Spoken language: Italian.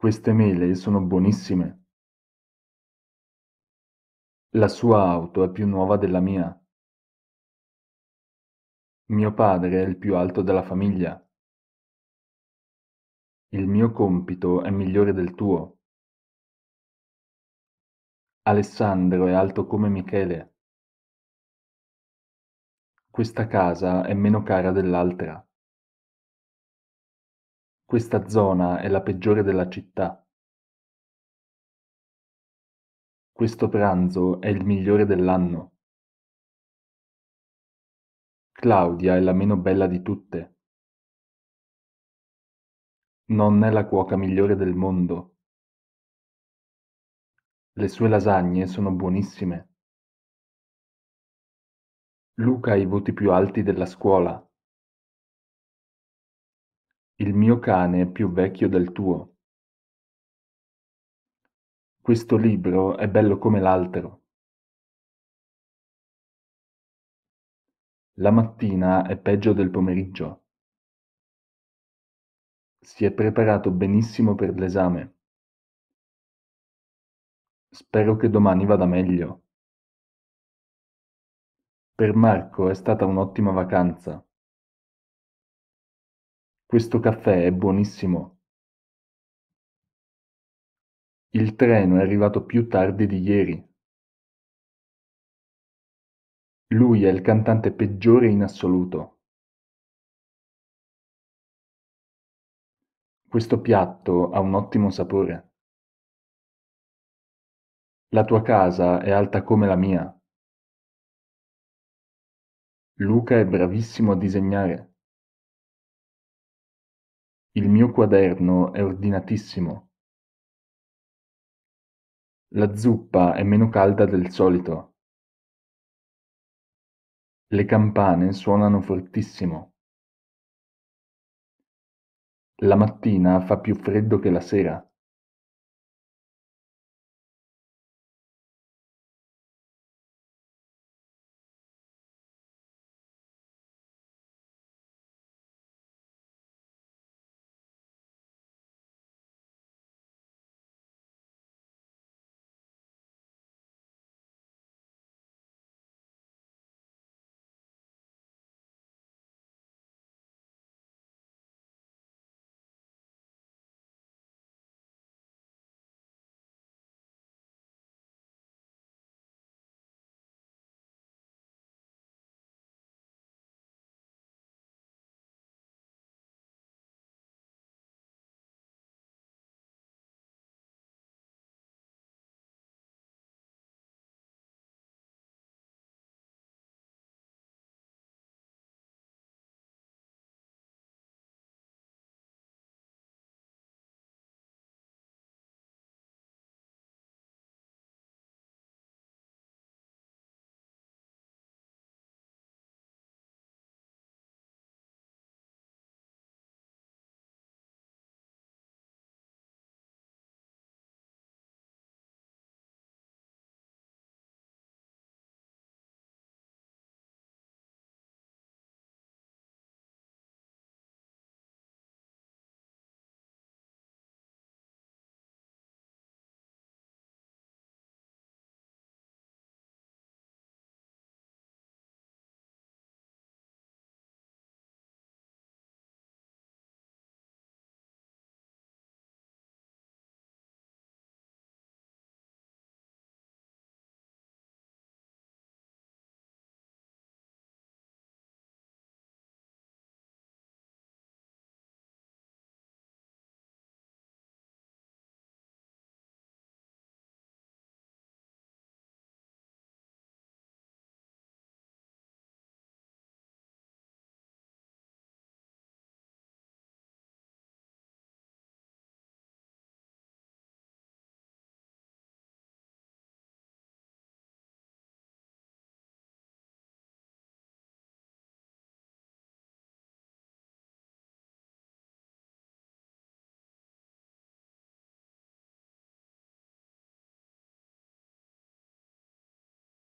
Queste mele sono buonissime. La sua auto è più nuova della mia. Mio padre è il più alto della famiglia. Il mio compito è migliore del tuo. Alessandro è alto come Michele. Questa casa è meno cara dell'altra. Questa zona è la peggiore della città. Questo pranzo è il migliore dell'anno. Claudia è la meno bella di tutte. Non è la cuoca migliore del mondo. Le sue lasagne sono buonissime. Luca ha i voti più alti della scuola. Il mio cane è più vecchio del tuo. Questo libro è bello come l'altro. La mattina è peggio del pomeriggio. Si è preparato benissimo per l'esame. Spero che domani vada meglio. Per Marco è stata un'ottima vacanza. Questo caffè è buonissimo. Il treno è arrivato più tardi di ieri. Lui è il cantante peggiore in assoluto. Questo piatto ha un ottimo sapore. La tua casa è alta come la mia. Luca è bravissimo a disegnare. Il mio quaderno è ordinatissimo. La zuppa è meno calda del solito. Le campane suonano fortissimo. La mattina fa più freddo che la sera.